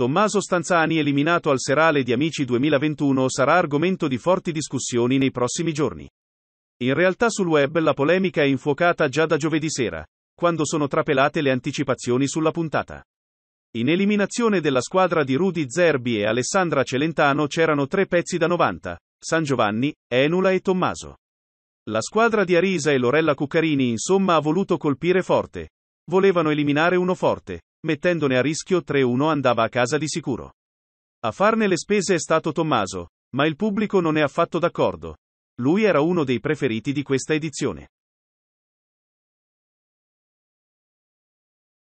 Tommaso Stanzani eliminato al serale di Amici 2021 sarà argomento di forti discussioni nei prossimi giorni. In realtà sul web la polemica è infuocata già da giovedì sera, quando sono trapelate le anticipazioni sulla puntata. In eliminazione della squadra di Rudy Zerbi e Alessandra Celentano c'erano tre pezzi da 90, San Giovanni, Enula e Tommaso. La squadra di Arisa e Lorella Cuccarini insomma ha voluto colpire forte. Volevano eliminare uno forte, mettendone a rischio 3-1 andava a casa di sicuro. A farne le spese è stato Tommaso, ma il pubblico non è affatto d'accordo. Lui era uno dei preferiti di questa edizione.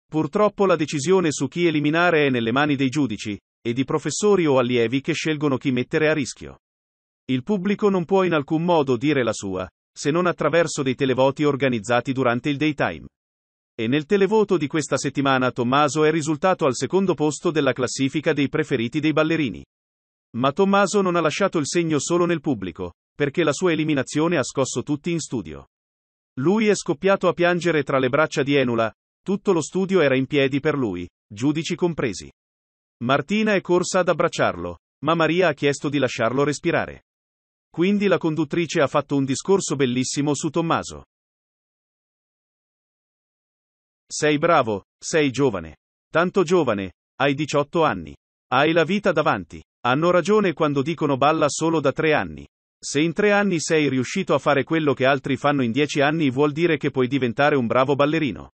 Purtroppo la decisione su chi eliminare è nelle mani dei giudici, e di professori o allievi che scelgono chi mettere a rischio. Il pubblico non può in alcun modo dire la sua, se non attraverso dei televoti organizzati durante il daytime. E nel televoto di questa settimana Tommaso è risultato al secondo posto della classifica dei preferiti dei ballerini. Ma Tommaso non ha lasciato il segno solo nel pubblico, perché la sua eliminazione ha scosso tutti in studio. Lui è scoppiato a piangere tra le braccia di Enula, tutto lo studio era in piedi per lui, giudici compresi. Martina è corsa ad abbracciarlo, ma Maria ha chiesto di lasciarlo respirare. Quindi la conduttrice ha fatto un discorso bellissimo su Tommaso. Sei bravo, sei giovane. Tanto giovane, hai 18 anni. Hai la vita davanti. Hanno ragione quando dicono balla solo da tre anni. Se in tre anni sei riuscito a fare quello che altri fanno in dieci anni vuol dire che puoi diventare un bravo ballerino.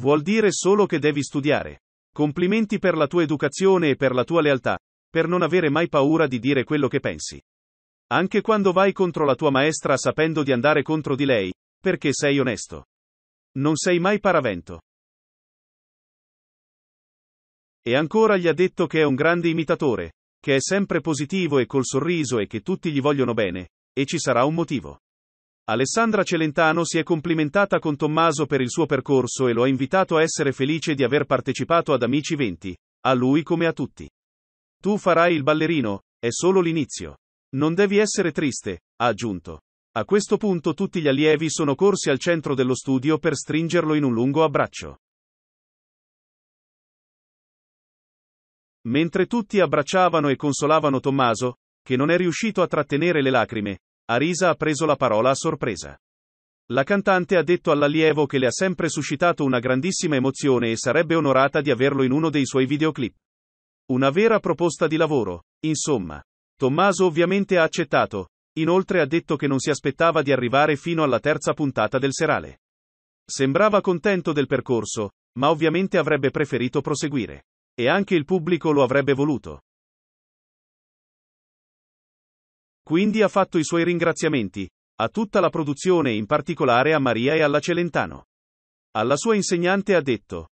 Vuol dire solo che devi studiare. Complimenti per la tua educazione e per la tua lealtà, per non avere mai paura di dire quello che pensi. Anche quando vai contro la tua maestra sapendo di andare contro di lei, perché sei onesto. Non sei mai paravento. E ancora gli ha detto che è un grande imitatore, che è sempre positivo e col sorriso e che tutti gli vogliono bene, e ci sarà un motivo. Alessandra Celentano si è complimentata con Tommaso per il suo percorso e lo ha invitato a essere felice di aver partecipato ad Amici 20, a lui come a tutti. Tu farai il ballerino, è solo l'inizio. Non devi essere triste, ha aggiunto. A questo punto tutti gli allievi sono corsi al centro dello studio per stringerlo in un lungo abbraccio. Mentre tutti abbracciavano e consolavano Tommaso, che non è riuscito a trattenere le lacrime, Arisa ha preso la parola a sorpresa. La cantante ha detto all'allievo che le ha sempre suscitato una grandissima emozione e sarebbe onorata di averlo in uno dei suoi videoclip. Una vera proposta di lavoro, insomma. Tommaso ovviamente ha accettato, Inoltre ha detto che non si aspettava di arrivare fino alla terza puntata del serale. Sembrava contento del percorso, ma ovviamente avrebbe preferito proseguire. E anche il pubblico lo avrebbe voluto. Quindi ha fatto i suoi ringraziamenti, a tutta la produzione in particolare a Maria e alla Celentano. Alla sua insegnante ha detto,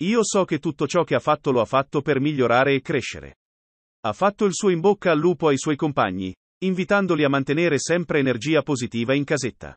io so che tutto ciò che ha fatto lo ha fatto per migliorare e crescere. Ha fatto il suo in bocca al lupo ai suoi compagni, invitandoli a mantenere sempre energia positiva in casetta.